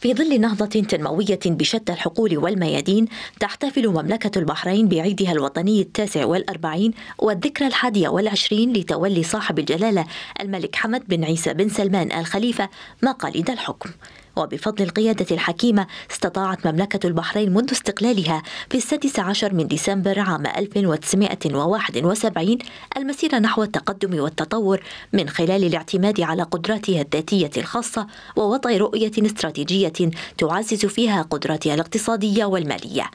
في ظل نهضة تنموية بشتى الحقول والميادين تحتفل مملكة البحرين بعيدها الوطني التاسع والأربعين والذكرى الحادية والعشرين لتولي صاحب الجلالة الملك حمد بن عيسى بن سلمان الخليفة مقاليد الحكم وبفضل القيادة الحكيمة استطاعت مملكة البحرين منذ استقلالها في السادس عشر من ديسمبر عام 1971 المسير نحو التقدم والتطور من خلال الاعتماد على قدراتها الذاتية الخاصة ووضع رؤية استراتيجية تعزز فيها قدراتها الاقتصادية والمالية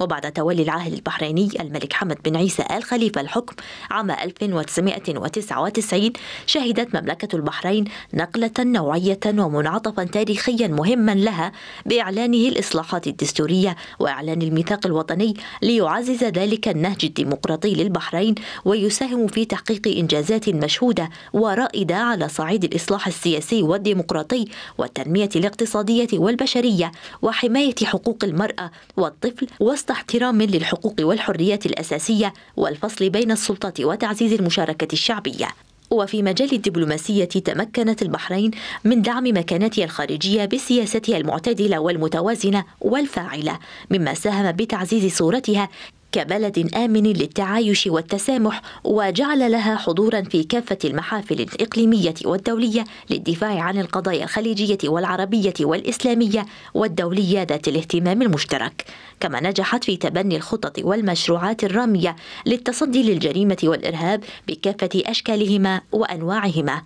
وبعد تولي العاهل البحريني الملك حمد بن عيسى آل خليفة الحكم عام 1999 شهدت مملكة البحرين نقلة نوعية ومنعطفا تاريخيا مهما لها بإعلانه الإصلاحات الدستورية وإعلان الميثاق الوطني ليعزز ذلك النهج الديمقراطي للبحرين ويساهم في تحقيق إنجازات مشهودة ورائدة على صعيد الإصلاح السياسي والديمقراطي والتنمية الاقتصادية والبشرية وحماية حقوق المرأة والطفل وسط وسط احترام للحقوق والحريات الأساسية والفصل بين السلطات وتعزيز المشاركة الشعبية وفي مجال الدبلوماسية تمكنت البحرين من دعم مكانتها الخارجية بسياستها المعتدلة والمتوازنة والفاعلة مما ساهم بتعزيز صورتها كبلد آمن للتعايش والتسامح وجعل لها حضورا في كافة المحافل الإقليمية والدولية للدفاع عن القضايا الخليجية والعربية والإسلامية والدولية ذات الاهتمام المشترك كما نجحت في تبني الخطط والمشروعات الرامية للتصدي للجريمة والإرهاب بكافة أشكالهما وأنواعهما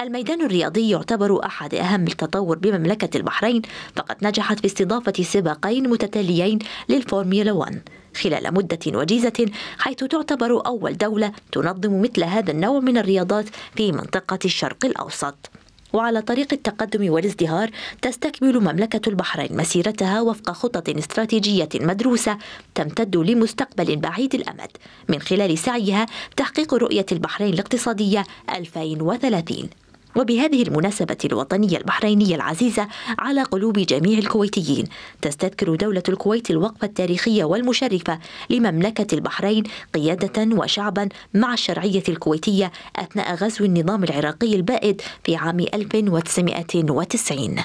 الميدان الرياضي يعتبر أحد أهم التطور بمملكة البحرين فقد نجحت في استضافة سباقين متتاليين للفورميولا 1 خلال مدة وجيزة حيث تعتبر أول دولة تنظم مثل هذا النوع من الرياضات في منطقة الشرق الأوسط وعلى طريق التقدم والازدهار تستكمل مملكة البحرين مسيرتها وفق خطط استراتيجية مدروسة تمتد لمستقبل بعيد الأمد من خلال سعيها تحقيق رؤية البحرين الاقتصادية 2030 وبهذه المناسبة الوطنية البحرينية العزيزة على قلوب جميع الكويتيين تستذكر دولة الكويت الوقفة التاريخية والمشرفة لمملكة البحرين قيادة وشعبا مع الشرعية الكويتية أثناء غزو النظام العراقي البائد في عام 1990